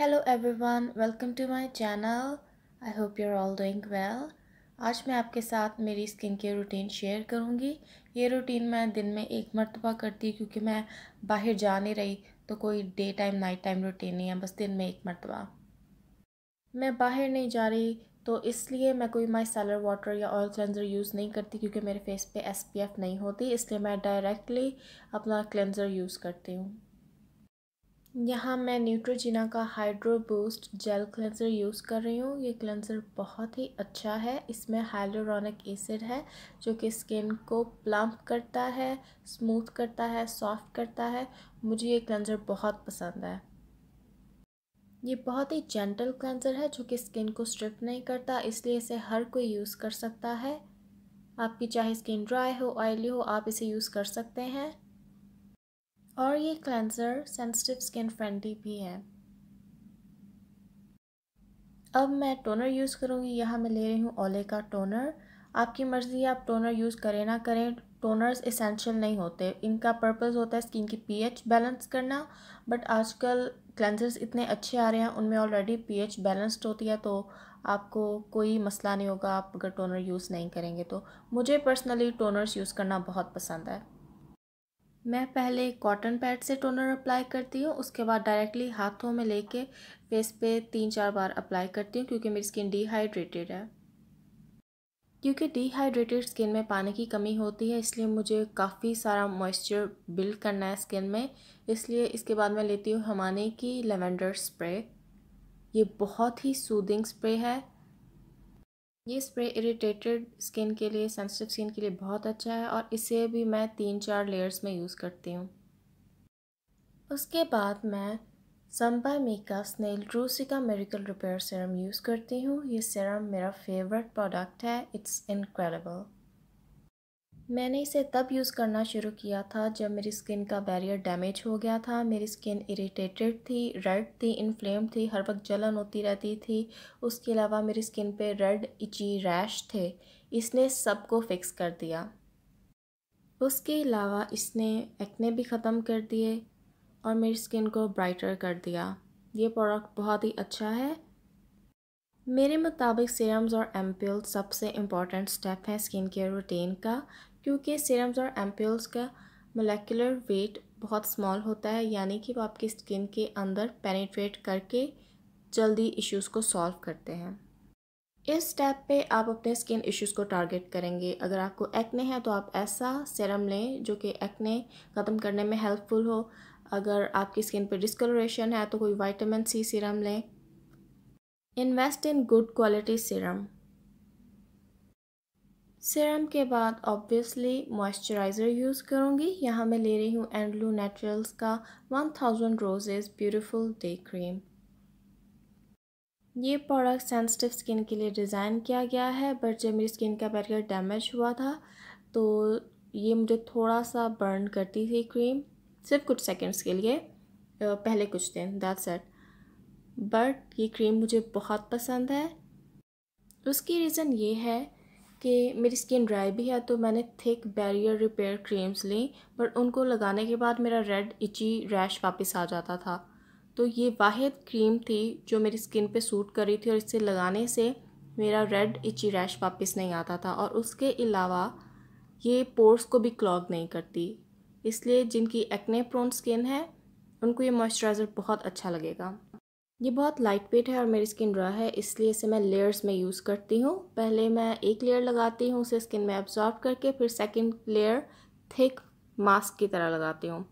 hello everyone welcome to my channel I hope you are all doing well आज मैं आपके साथ मेरी स्किन केयर रूटीन शेयर करूँगी ये रूटीन मैं दिन में एक मरतबा करती क्योंकि मैं बाहर जा नहीं रही तो कोई day time night time routine नहीं है बस दिन में एक मरतबा मैं बाहर नहीं जा रही तो इसलिए मैं कोई माई सेलर वाटर या ऑयल क्लेंजर यूज़ नहीं करती क्योंकि मेरे फेस पे एसपीएफ नहीं होती इसलिए मैं डायरेक्टली अपना क्लेंजर यूज़ करती हूँ यहाँ मैं न्यूट्रोजिना का hydro boost gel cleanser use कर रही हूँ ये क्लेंसर बहुत ही अच्छा है इसमें हाइलोरॉनिक एसिड है जो कि स्किन को प्लम्प करता है स्मूथ करता है सॉफ्ट करता है मुझे ये क्लेंसर बहुत पसंद है ये बहुत ही जेंटल क्लेंसर है जो कि स्किन को स्ट्रिप नहीं करता इसलिए इसे हर कोई यूज़ कर सकता है आपकी चाहे स्किन ड्राई हो ऑयली हो आप इसे यूज़ कर सकते हैं और ये क्लेंज़र सेंसिटिव स्किन फ्रेंडली भी है अब मैं टोनर यूज़ करूँगी यहाँ मैं ले रही हूँ ओले का टोनर आपकी मर्ज़ी आप टोनर यूज़ करें ना करें टोनर्स इसेंशियल नहीं होते इनका पर्पस होता है स्किन की पीएच बैलेंस करना बट आजकल क्लेंजर्स इतने अच्छे आ रहे हैं उनमें ऑलरेडी पीएच बैलेंस्ड होती है तो आपको कोई मसला नहीं होगा आप अगर टोनर यूज़ नहीं करेंगे तो मुझे पर्सनली टोनर्स यूज़ करना बहुत पसंद है मैं पहले कॉटन पैड से टोनर अप्लाई करती हूँ उसके बाद डायरेक्टली हाथों में लेके फेस पे तीन चार बार अप्लाई करती हूँ क्योंकि मेरी स्किन डिहाइड्रेटेड है क्योंकि डिहाइड्रेटेड स्किन में पानी की कमी होती है इसलिए मुझे काफ़ी सारा मॉइस्चर बिल्ड करना है स्किन में इसलिए इसके बाद मैं लेती हूँ हमाने की लेवेंडर स्प्रे ये बहुत ही सूदिंग स्प्रे है ये स्प्रे इरिटेटेड स्किन के लिए सेंसिटिव स्किन के लिए बहुत अच्छा है और इसे भी मैं तीन चार लेयर्स में यूज़ करती हूँ उसके बाद मैं सम्बा मेका स्नेल का मेरिकल रिपेयर सीरम यूज़ करती हूँ ये सीरम मेरा फेवरेट प्रोडक्ट है इट्स इनक्रेडिबल मैंने इसे तब यूज़ करना शुरू किया था जब मेरी स्किन का बैरियर डैमेज हो गया था मेरी स्किन इरिटेटेड थी रेड थी इनफ्लेम थी हर वक्त जलन होती रहती थी उसके अलावा मेरी स्किन पे रेड इची रैश थे इसने सबको फिक्स कर दिया उसके अलावा इसने एक्ने भी ख़त्म कर दिए और मेरी स्किन को ब्राइटर कर दिया ये प्रोडक्ट बहुत ही अच्छा है मेरे मुताबिक सीरम्स और एम्प्यूल सबसे इम्पॉर्टेंट स्टेप है स्किन केयर रूटीन का क्योंकि सीरम्स और एम्प्योल्स का मोलेकुलर वेट बहुत स्मॉल होता है यानी कि वो आपकी स्किन के अंदर पेनिट्रेट करके जल्दी इश्यूज़ को सॉल्व करते हैं इस स्टेप पे आप अपने स्किन इश्यूज़ को टारगेट करेंगे अगर आपको एक्ने हैं तो आप ऐसा सीरम लें जो कि एक्ने ख़त्म करने में हेल्पफुल हो अगर आपकी स्किन पर डिस्कलोरेशन है तो कोई वाइटामिन सी सीरम लें invest in good quality serum serum के बाद ऑब्वियसली मॉइस्चराइज़र यूज़ करूँगी यहाँ मैं ले रही हूँ एंडलू नेचुरल्स का 1000 रोजेज ब्यूटिफुल डे क्रीम ये प्रोडक्ट सेंसिटिव स्किन के लिए डिज़ाइन किया गया है बट जब मेरी स्किन का बैरियर डैमेज हुआ था तो ये मुझे थोड़ा सा बर्न करती थी क्रीम सिर्फ कुछ सेकेंड्स के लिए पहले कुछ दिन दैट्स सेट बट ये क्रीम मुझे बहुत पसंद है उसकी रीज़न ये है कि मेरी स्किन ड्राई भी है तो मैंने थिक बैरियर रिपेयर क्रीम्स ली बट उनको लगाने के बाद मेरा रेड इची रैश वापस आ जाता था तो ये वाहिद क्रीम थी जो मेरी स्किन पे सूट कर रही थी और इसे लगाने से मेरा रेड इची रैश वापस नहीं आता था और उसके अलावा ये पोर्स को भी क्लॉग नहीं करती इसलिए जिनकी एक्ने प्रोन स्किन है उनको ये मॉइस्चराइज़र बहुत अच्छा लगेगा ये बहुत लाइट वेट है और मेरी स्किन ड्रा है इसलिए इसे मैं लेयर्स में यूज़ करती हूँ पहले मैं एक लेयर लगाती हूँ उसे स्किन में एब्जॉर्ब करके फिर सेकंड लेयर थिक मास्क की तरह लगाती हूँ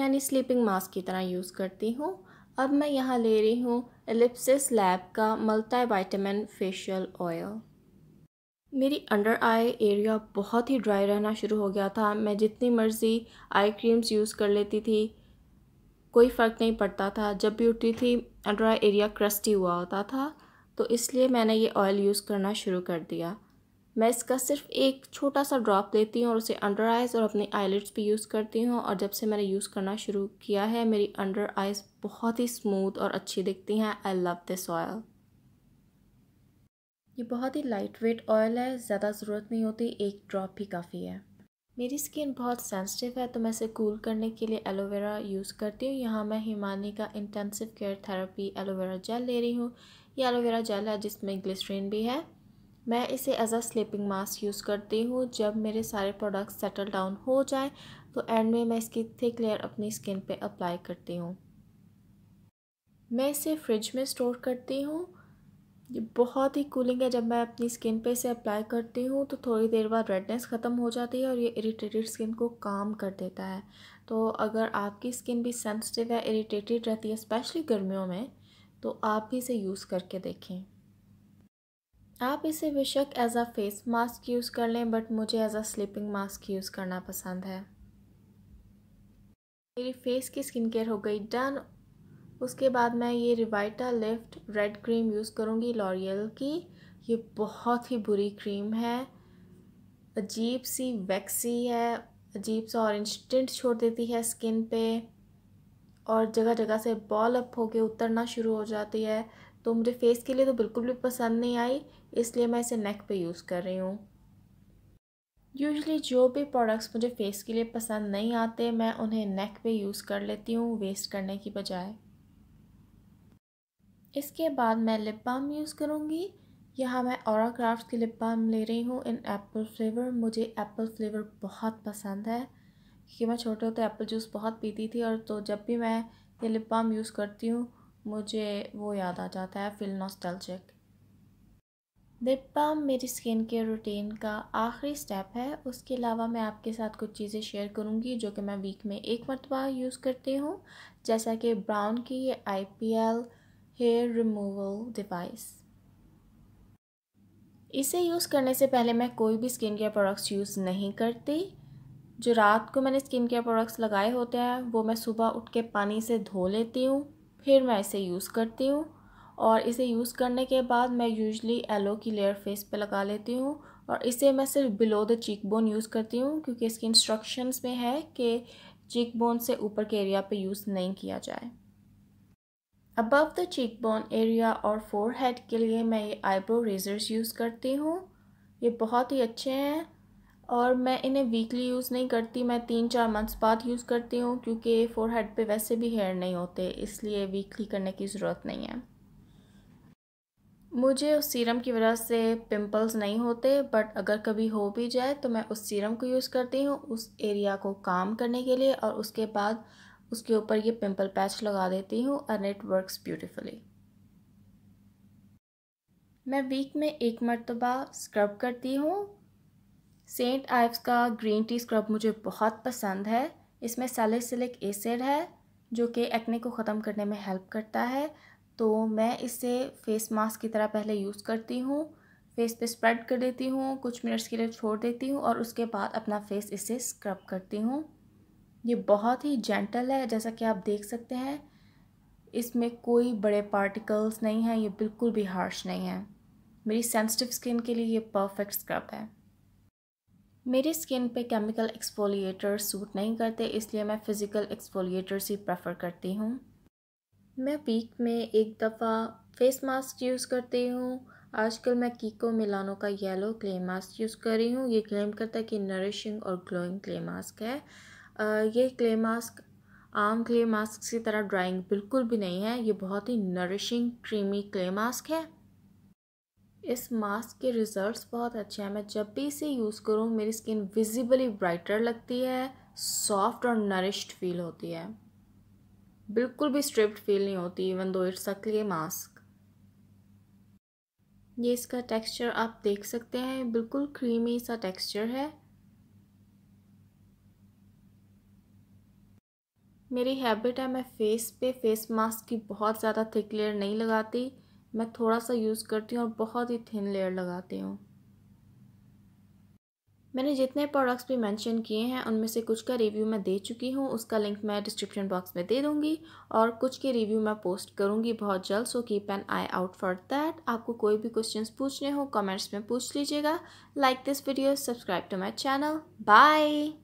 यानी स्लीपिंग मास्क की तरह यूज़ करती हूँ अब मैं यहाँ ले रही हूँ एलिप्सिस लैब का मल्टा वाइटामिन फेशियल ऑयल मेरी अंडर आई एरिया बहुत ही ड्राई रहना शुरू हो गया था मैं जितनी मर्ज़ी आई क्रीम्स यूज़ कर लेती थी कोई फ़र्क नहीं पड़ता था जब भी उठती थी ड्राई एरिया क्रस्टी हुआ होता था तो इसलिए मैंने ये ऑयल यूज़ करना शुरू कर दिया मैं इसका सिर्फ एक छोटा सा ड्रॉप लेती हूँ और उसे अंडर आइज़ और अपने आईलिट्स पे यूज़ करती हूँ और जब से मैंने यूज़ करना शुरू किया है मेरी अंडर आइज़ बहुत ही स्मूथ और अच्छी दिखती हैं आई लव दिस ऑयल ये बहुत ही लाइट वेट ऑयल है ज़्यादा ज़रूरत नहीं होती एक ड्रॉप ही काफ़ी है मेरी स्किन बहुत सेंसिटिव है तो मैं इसे कूल करने के लिए एलोवेरा यूज़ करती हूँ यहाँ मैं हिमानी का intensive care therapy aloe vera gel ले रही हूँ ये एलोवेरा जेल है जिसमें ग्लिसरीन भी है मैं इसे as a sleeping mask use करती हूँ जब मेरे सारे प्रोडक्ट्स सेटल डाउन हो जाए तो एंड में मैं इसकी थिक लेयर अपनी स्किन पर अप्लाई करती हूँ मैं इसे फ्रिज में स्टोर करती हूँ ये बहुत ही कूलिंग है जब मैं अपनी स्किन पे इसे अप्लाई करती हूँ तो थोड़ी देर बाद रेडनेस ख़त्म हो जाती है और ये इरिटेटेड स्किन को काम कर देता है तो अगर आपकी स्किन भी सेंसिटिव या इरिटेटेड रहती है स्पेशली गर्मियों में तो आप भी इसे यूज़ करके देखें आप इसे बेशक as a face mask use कर लें बट मुझे as a sleeping mask use करना पसंद है मेरी फेस की स्किन केयर हो गई डन उसके बाद मैं ये Revitalift red cream use करूँगी लॉरियल की ये बहुत ही बुरी क्रीम है अजीब सी वैक्सी है अजीब सा ऑरेंज टिंट छोड़ देती है स्किन पे और जगह जगह से बॉल अप होके उतरना शुरू हो जाती है तो मुझे फेस के लिए तो बिल्कुल भी पसंद नहीं आई इसलिए मैं इसे नेक पे यूज़ कर रही हूँ यूजली जो भी प्रोडक्ट्स मुझे फेस के लिए पसंद नहीं आते मैं उन्हें नेक पे यूज़ कर लेती हूँ वेस्ट करने की बजाय इसके बाद मैं लिप बाम यूज़ करूँगी यहाँ मैं और क्राफ्ट की लिप बाम ले रही हूँ इन एप्पल फ्लेवर मुझे एप्पल फ्लेवर बहुत पसंद है क्योंकि मैं छोटे होते एप्पल जूस बहुत पीती थी और तो जब भी मैं ये लिप बाम यूज़ करती हूँ मुझे वो याद आ जाता है फिल चेक लिप बाम मेरी स्किन के रूटीन का आखिरी स्टेप है उसके अलावा मैं आपके साथ कुछ चीज़ें शेयर करूँगी जो कि मैं वीक में एक मरतबा यूज़ करती हूँ जैसा कि ब्राउन की ये I P L hair removal device इसे यूज़ करने से पहले मैं कोई भी स्किन केयर प्रोडक्ट्स यूज़ नहीं करती जो रात को मैंने स्किन केयर प्रोडक्ट्स लगाए होते हैं वो मैं सुबह उठ के पानी से धो लेती हूँ फिर मैं इसे यूज़ करती हूँ और इसे यूज़ करने के बाद मैं यूजली एलो की लेयर फेस पे लगा लेती हूँ और इसे मैं सिर्फ below the cheek bone use करती हूँ क्योंकि इसकी इंस्ट्रक्शंस में है कि चीक बोन से ऊपर के एरिया पे यूज़ नहीं किया जाए above the cheek bone area और फोर हेड के लिए मैं ये आईब्रो रेजर्स यूज़ करती हूँ ये बहुत ही अच्छे हैं और मैं इन्हें वीकली यूज़ नहीं करती मैं तीन चार मंथ्स बाद यूज़ करती हूँ क्योंकि फोर हेड पर वैसे भी हेयर नहीं होते इसलिए वीकली करने की ज़रूरत नहीं है मुझे उस सीरम की वजह से पिंपल्स नहीं होते बट अगर कभी हो भी जाए तो मैं उस सीरम को यूज़ करती हूँ उस एरिया को काम करने के लिए और उसके बाद उसके ऊपर ये पिंपल पैच लगा देती हूँ एंड इट वर्क्स ब्यूटिफुली मैं वीक में एक मरतबा स्क्रब करती हूँ सेंट आइव्स का ग्रीन टी स्क्रब मुझे बहुत पसंद है इसमें सैलिसिलिक एसिड है जो कि एक्ने को ख़त्म करने में हेल्प करता है तो मैं इसे फेस मास्क की तरह पहले यूज़ करती हूँ फेस पे स्प्रेड कर देती हूँ कुछ मिनट्स के लिए छोड़ देती हूँ और उसके बाद अपना फेस इसे स्क्रब करती हूँ ये बहुत ही जेंटल है जैसा कि आप देख सकते हैं इसमें कोई बड़े पार्टिकल्स नहीं हैं ये बिल्कुल भी हार्श नहीं है मेरी सेंसिटिव स्किन के लिए ये परफेक्ट स्क्रब है मेरी स्किन पे केमिकल एक्सफोलिएटर सूट नहीं करते इसलिए मैं फ़िज़िकल एक्सफोलिएटर्स ही प्रेफर करती हूँ मैं वीक में एक दफ़ा फेस मास्क यूज़ करती हूँ आजकल मैं कीको मिलानो का येलो क्ले मास्क यूज़ कर रही हूँ ये क्लेम करता है कि नरिशिंग और ग्लोइंग क्ले मास्क है ये क्ले मास्क आम क्ले मास्क की तरह ड्राइंग बिल्कुल भी नहीं है ये बहुत ही नरिशिंग क्रीमी क्ले मास्क है इस मास्क के रिजल्ट्स बहुत अच्छे हैं मैं जब भी इसे यूज़ करूँ मेरी स्किन विजिबली ब्राइटर लगती है सॉफ्ट और नरिश्ड फील होती है बिल्कुल भी स्ट्रिप्ड फील नहीं होती even though it's a clay mask ये इसका टेक्सचर आप देख सकते हैं बिल्कुल क्रीमी सा टेक्सचर है मेरी हैबिट है मैं फेस पे फेस मास्क की बहुत ज़्यादा थिक लेयर नहीं लगाती मैं थोड़ा सा यूज़ करती हूँ और बहुत ही थिन लेयर लगाती हूँ मैंने जितने प्रोडक्ट्स भी मेंशन किए हैं उनमें से कुछ का रिव्यू मैं दे चुकी हूँ उसका लिंक मैं डिस्क्रिप्शन बॉक्स में दे दूँगी और कुछ के रिव्यू मैं पोस्ट करूँगी बहुत जल्द so keep an eye out for that आपको कोई भी क्वेश्चंस पूछने हो कमेंट्स में पूछ लीजिएगा like this video subscribe to my channel bye